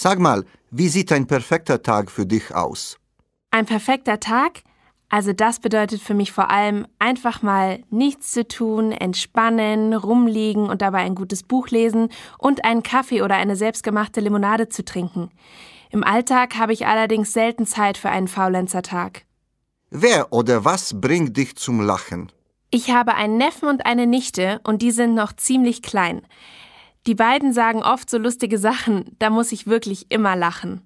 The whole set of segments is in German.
Sag mal, wie sieht ein perfekter Tag für dich aus? Ein perfekter Tag? Also das bedeutet für mich vor allem einfach mal nichts zu tun, entspannen, rumliegen und dabei ein gutes Buch lesen und einen Kaffee oder eine selbstgemachte Limonade zu trinken. Im Alltag habe ich allerdings selten Zeit für einen Faulenzertag. Wer oder was bringt dich zum Lachen? Ich habe einen Neffen und eine Nichte und die sind noch ziemlich klein. Die beiden sagen oft so lustige Sachen, da muss ich wirklich immer lachen.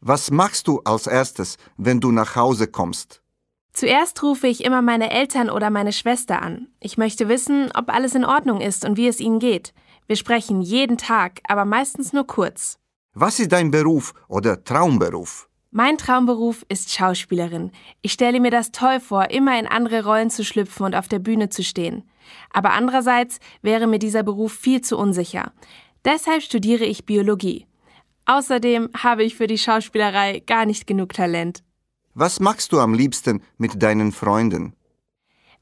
Was machst du als erstes, wenn du nach Hause kommst? Zuerst rufe ich immer meine Eltern oder meine Schwester an. Ich möchte wissen, ob alles in Ordnung ist und wie es ihnen geht. Wir sprechen jeden Tag, aber meistens nur kurz. Was ist dein Beruf oder Traumberuf? Mein Traumberuf ist Schauspielerin. Ich stelle mir das toll vor, immer in andere Rollen zu schlüpfen und auf der Bühne zu stehen. Aber andererseits wäre mir dieser Beruf viel zu unsicher. Deshalb studiere ich Biologie. Außerdem habe ich für die Schauspielerei gar nicht genug Talent. Was machst du am liebsten mit deinen Freunden?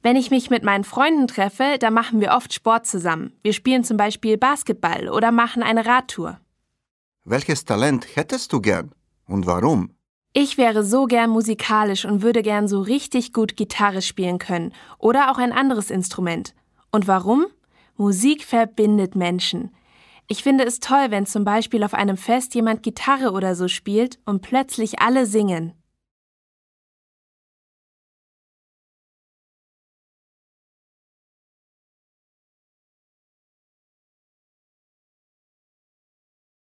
Wenn ich mich mit meinen Freunden treffe, dann machen wir oft Sport zusammen. Wir spielen zum Beispiel Basketball oder machen eine Radtour. Welches Talent hättest du gern und warum? Ich wäre so gern musikalisch und würde gern so richtig gut Gitarre spielen können oder auch ein anderes Instrument. Und warum? Musik verbindet Menschen. Ich finde es toll, wenn zum Beispiel auf einem Fest jemand Gitarre oder so spielt und plötzlich alle singen.